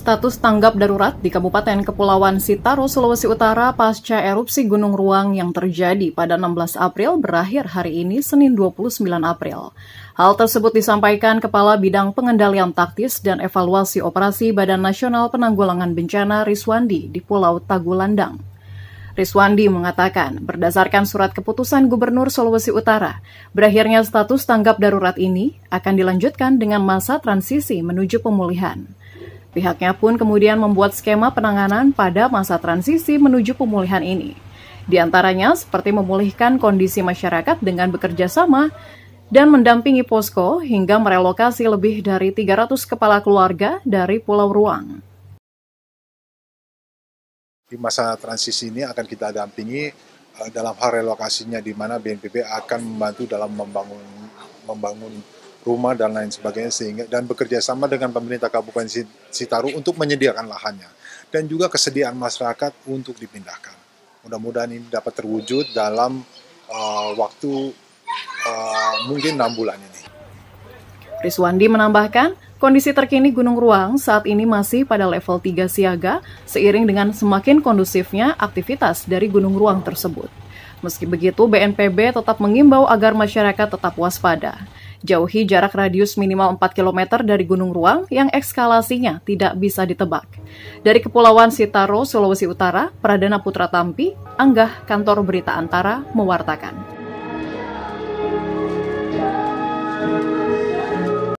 status tanggap darurat di Kabupaten Kepulauan Sitaro, Sulawesi Utara pasca erupsi Gunung Ruang yang terjadi pada 16 April berakhir hari ini Senin 29 April. Hal tersebut disampaikan Kepala Bidang Pengendalian Taktis dan Evaluasi Operasi Badan Nasional Penanggulangan Bencana Riswandi di Pulau Tagulandang. Riswandi mengatakan, berdasarkan surat keputusan Gubernur Sulawesi Utara, berakhirnya status tanggap darurat ini akan dilanjutkan dengan masa transisi menuju pemulihan. Pihaknya pun kemudian membuat skema penanganan pada masa transisi menuju pemulihan ini. Di antaranya seperti memulihkan kondisi masyarakat dengan bekerja sama dan mendampingi posko hingga merelokasi lebih dari 300 kepala keluarga dari Pulau Ruang. Di masa transisi ini akan kita dampingi eh, dalam hal relokasinya di mana BNPB akan membantu dalam membangun membangun rumah dan lain sebagainya sehingga dan bekerja sama dengan pemerintah Kabupaten Sitaru untuk menyediakan lahannya dan juga kesediaan masyarakat untuk dipindahkan. Mudah-mudahan ini dapat terwujud dalam uh, waktu uh, mungkin enam bulan ini. Riswandi menambahkan, kondisi terkini Gunung Ruang saat ini masih pada level 3 siaga seiring dengan semakin kondusifnya aktivitas dari Gunung Ruang tersebut. Meski begitu, BNPB tetap mengimbau agar masyarakat tetap waspada. Jauhi jarak radius minimal 4 km dari gunung ruang yang ekskalasinya tidak bisa ditebak. Dari Kepulauan Sitaro, Sulawesi Utara, Pradana Putra Tampi, Anggah Kantor Berita Antara mewartakan.